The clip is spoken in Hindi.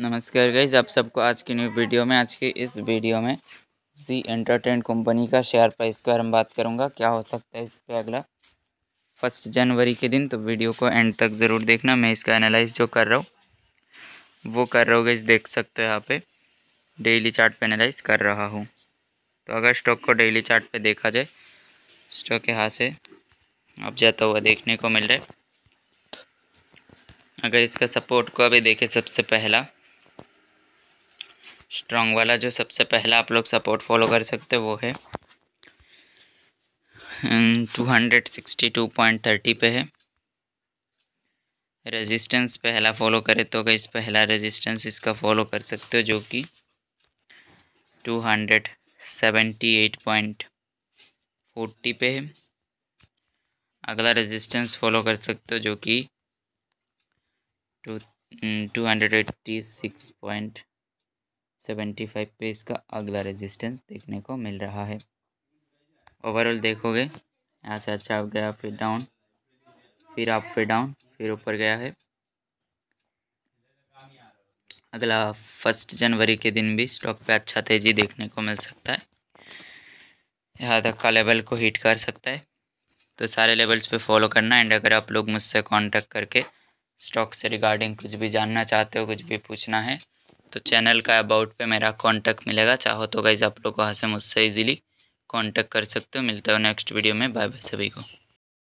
नमस्कार गाइज आप सबको आज की न्यू वीडियो में आज की इस वीडियो में जी एंटरटेन कंपनी का शेयर प्राइस के बारे में बात करूंगा क्या हो सकता है इस पर अगला फर्स्ट जनवरी के दिन तो वीडियो को एंड तक ज़रूर देखना मैं इसका एनालाइज जो कर रहा हूँ वो कर रहा हूँ गाइज देख सकते हो यहाँ पे डेली चार्ट पे एनालाइज कर रहा हूँ तो अगर स्टॉक को डेली चार्ट पे देखा जाए स्टॉक यहाँ से अब जाता हुआ देखने को मिल रहा है अगर इसका सपोर्ट को अभी देखें सबसे पहला स्ट्रांग वाला जो सबसे पहला आप लोग सपोर्ट फॉलो कर सकते हो वो है two hundred sixty two point thirty पे है रेजिस्टेंस पहला फॉलो करे तो गई पहला रेजिस्टेंस इसका फॉलो कर सकते हो जो कि two hundred seventy eight point forty पे है अगला रेजिस्टेंस फॉलो कर सकते हो जो कि two two hundred eighty six point seventy five पे इसका अगला रेजिस्टेंस देखने को मिल रहा है ओवरऑल देखोगे यहाँ से अच्छा गया फिर डाउन फिर आप फिर डाउन फिर ऊपर गया है अगला फर्स्ट जनवरी के दिन भी स्टॉक पे अच्छा तेज़ी देखने को मिल सकता है यहाँ तक का लेवल को हिट कर सकता है तो सारे लेवल्स पे फॉलो करना एंड अगर आप लोग मुझसे कांटेक्ट करके स्टॉक से रिगार्डिंग कुछ भी जानना चाहते हो कुछ भी पूछना है तो चैनल का अबाउट पे मेरा कांटेक्ट मिलेगा चाहो तो गाइज आप लोग वहाँ से मुझसे इजीली कांटेक्ट कर सकते हो मिलता हो नेक्स्ट वीडियो में बाय बाय सभी को